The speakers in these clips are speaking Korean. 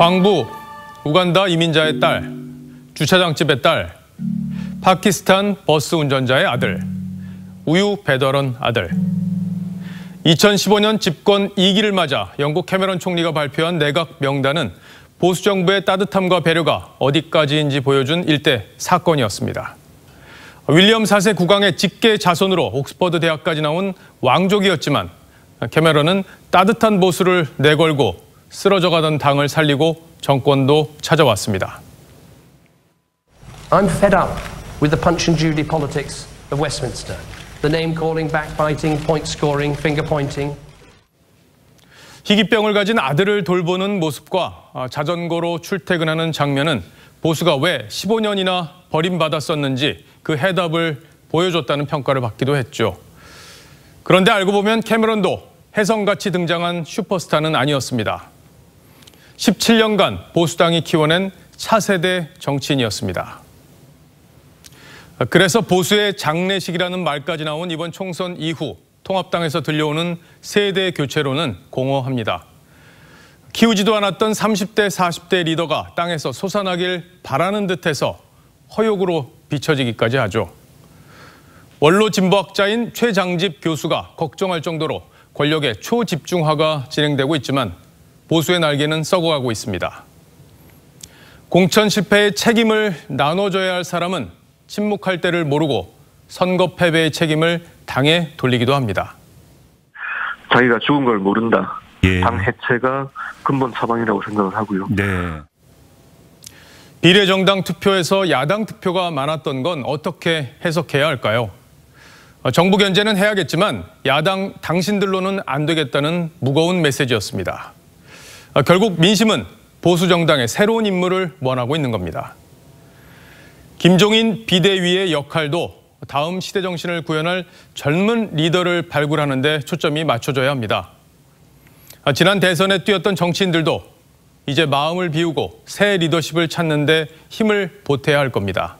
광부, 우간다 이민자의 딸, 주차장집의 딸, 파키스탄 버스 운전자의 아들, 우유 배달원 아들. 2015년 집권 2기를 맞아 영국 캐메런 총리가 발표한 내각 명단은 보수 정부의 따뜻함과 배려가 어디까지인지 보여준 일대 사건이었습니다. 윌리엄 4세 국왕의 직계 자손으로 옥스퍼드 대학까지 나온 왕족이었지만 캐메런은 따뜻한 보수를 내걸고 쓰러져가던 당을 살리고 정권도 찾아왔습니다. I'm fed up with the punch and judy politics of Westminster. The name calling, backbiting, point scoring, finger pointing. 희귀병을 가진 아들을 돌보는 모습과 아, 자전거로 출퇴근하는 장면은 보수가 왜 15년이나 버림받았었는지 그 해답을 보여줬다는 평가를 받기도 했죠. 그런데 알고 보면 캐머런도 혜성같이 등장한 슈퍼스타는 아니었습니다. 17년간 보수당이 키워낸 차세대 정치인이었습니다. 그래서 보수의 장례식이라는 말까지 나온 이번 총선 이후 통합당에서 들려오는 세대 교체로는 공허합니다. 키우지도 않았던 30대, 40대 리더가 땅에서 솟아나길 바라는 듯해서 허욕으로 비춰지기까지 하죠. 원로 진보학자인 최장집 교수가 걱정할 정도로 권력의 초집중화가 진행되고 있지만 보수의 날개는 썩어가고 있습니다. 공천 실패의 책임을 나눠줘야 할 사람은 침묵할 때를 모르고 선거 패배의 책임을 당에 돌리기도 합니다. 자기가 죽은 걸 모른다. 예. 당 해체가 근본 처방이라고 생각을 하고요. 네. 비례정당 투표에서 야당 투표가 많았던 건 어떻게 해석해야 할까요? 정부 견제는 해야겠지만 야당 당신들로는 안 되겠다는 무거운 메시지였습니다. 아, 결국 민심은 보수 정당의 새로운 인물을 원하고 있는 겁니다. 김종인 비대위의 역할도 다음 시대 정신을 구현할 젊은 리더를 발굴하는 데 초점이 맞춰져야 합니다. 아, 지난 대선에 뛰었던 정치인들도 이제 마음을 비우고 새 리더십을 찾는 데 힘을 보태야 할 겁니다.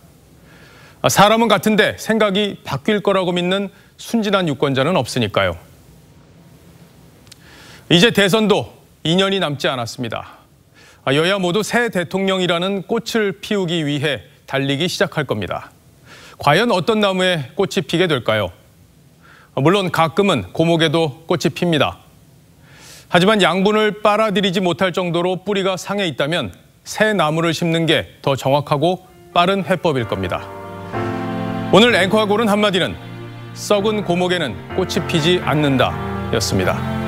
아, 사람은 같은데 생각이 바뀔 거라고 믿는 순진한 유권자는 없으니까요. 이제 대선도 2년이 남지 않았습니다. 아, 여야 모두 새 대통령이라는 꽃을 피우기 위해 달리기 시작할 겁니다. 과연 어떤 나무에 꽃이 피게 될까요? 아, 물론 가끔은 고목에도 꽃이 핍니다. 하지만 양분을 빨아들이지 못할 정도로 뿌리가 상해 있다면 새 나무를 심는 게 더 정확하고 빠른 해법일 겁니다. 오늘 앵커가 고른 한마디는 썩은 고목에는 꽃이 피지 않는다 였습니다.